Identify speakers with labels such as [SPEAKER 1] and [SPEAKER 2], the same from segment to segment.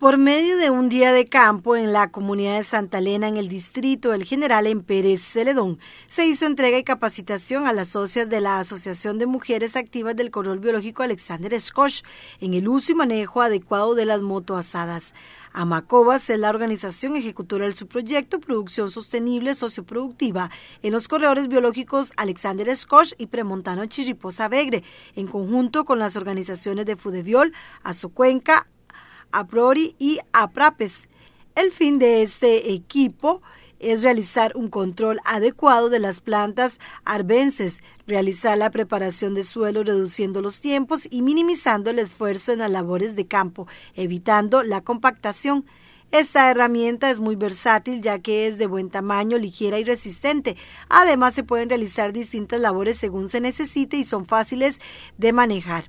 [SPEAKER 1] Por medio de un día de campo en la comunidad de Santa Elena, en el distrito del General en Pérez Celedón, se hizo entrega y capacitación a las socias de la Asociación de Mujeres Activas del Corredor Biológico Alexander Scotch en el uso y manejo adecuado de las motoasadas. Amacobas es la organización ejecutora de su proyecto Producción Sostenible Socioproductiva en los corredores biológicos Alexander Scotch y Premontano Chiriposa Begre, en conjunto con las organizaciones de Fudeviol, Azucuenca, Aprori y Aprapes. El fin de este equipo es realizar un control adecuado de las plantas arbenses, realizar la preparación de suelo reduciendo los tiempos y minimizando el esfuerzo en las labores de campo, evitando la compactación. Esta herramienta es muy versátil ya que es de buen tamaño, ligera y resistente. Además se pueden realizar distintas labores según se necesite y son fáciles de manejar.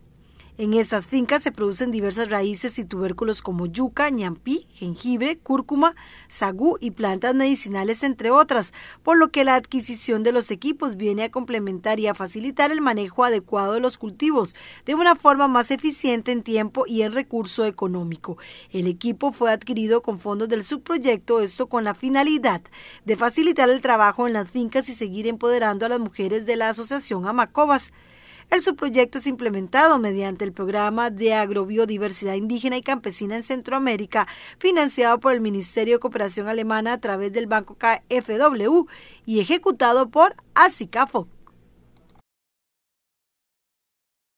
[SPEAKER 1] En estas fincas se producen diversas raíces y tubérculos como yuca, ñampí, jengibre, cúrcuma, sagú y plantas medicinales, entre otras, por lo que la adquisición de los equipos viene a complementar y a facilitar el manejo adecuado de los cultivos de una forma más eficiente en tiempo y en recurso económico. El equipo fue adquirido con fondos del subproyecto, esto con la finalidad de facilitar el trabajo en las fincas y seguir empoderando a las mujeres de la Asociación Amacobas. El subproyecto es implementado mediante el programa de agrobiodiversidad indígena y campesina en Centroamérica, financiado por el Ministerio de Cooperación Alemana a través del Banco KFW y ejecutado por ASICAFO.